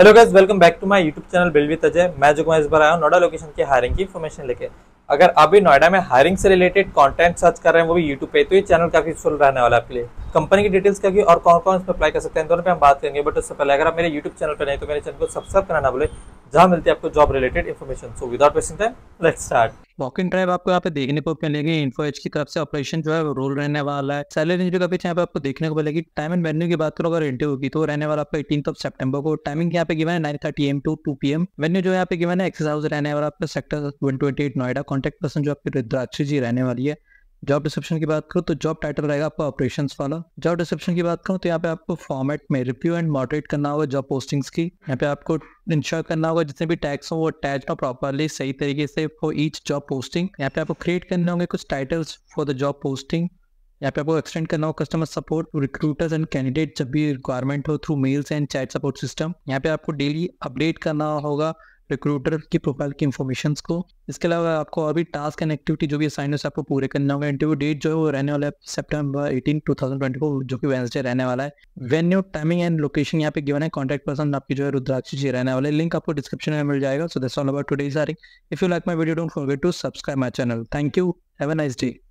hello guys welcome back to my YouTube channel bill with Ajay मैं जो इस बार आया हूँ नोएडा लोकेशन की हायरिंग की इन्फॉर्मेशन लेके अगर आप भी नोएडा में हायरिंग से रिलेटेड कंटेंट सर्च कर रहे हैं वो भी यूट्यूब पे तो ये चैनल काफी यूजफुल रहने वाला आपके लिए कंपनी की डिटेल्स क्या और कौन कौन उसमें अप्लाई कर सकते हैं दोनों पर हम बात करेंगे बट उससे पहले अगर आप मेरे यूट्यूब चैनल पर नहीं तो मेरे चैनल को सब्सक्राइब करना बोले जहां मिलती है आपको job related information so without wasting time let's start walk in drive आपको यहाँ पे देखने को मिलेगी इन्फो एच की तरफ से ऑपरेशन जो है रोल रहने वाला है सैलरी इंटरव्यू का पीछे यहाँ पे आपको देखने को मिलेगी टाइम एंड वेन्यू की बात करो अगर इंटरव्यू की तो रहने वाला आपका एटीन ऑफ सेप्टेबर को टाइमिंग यहाँ पे गिवन है nine thirty AM to two P M venue जो यहाँ पे गिवन है एक्सरसाइज रहने वाला आपका sector one twenty eight Noida contact person जो आपकी रुद्राक्षी जी रहने वाली है जॉब डिस्क्रिप्शन की बात करूँ तो जॉब टाइटल रहेगा आपका ऑपरेशन वाला जॉब डिस्क्रिप्शन की बात करूँ तो यहाँ पे आपको फॉर्मेट में रिव्यू एंड मॉडरेट करना होगा जॉब पोस्टिंग्स की यहाँ पे आपको इंश्योर करना होगा जितने भी टैक्स हो वो अटैच हो प्रॉपरली सही तरीके से फॉर ईच जॉब पोस्टिंग यहाँ पे आपको क्रिएट करने होंगे कुछ titles for the job posting यहाँ पे आपको एक्सटेंड करना हो customer support recruiters and candidate जब भी रिक्वायरमेंट हो through mails and chat support system यहाँ पे आपको डेली अपडेट करना होगा रिक्रूटर की प्रोफाइल की इन्फॉर्मेशन को इसके अलावा आपको और भी टास्क एंड एक्टिविटी जो भी असाइन है आपको पूरे करना होगा इंटरव्यू डेट जो है वो रहने वाला है September eighteen two thousand twenty four जो कि वेंसडे रहने वाला है वेन्यू टाइमिंग एंड लोकेशन यहाँ पे गिवन है कॉन्टैक्ट पर्सन आपकी जो है रुद्राक्षी जी रहने वाले लिंक आपको डिस्क्रिप्शन में मिल जाएगा so this all about today's hiring if you like my video don't forget to subscribe my channel thank you have a nice day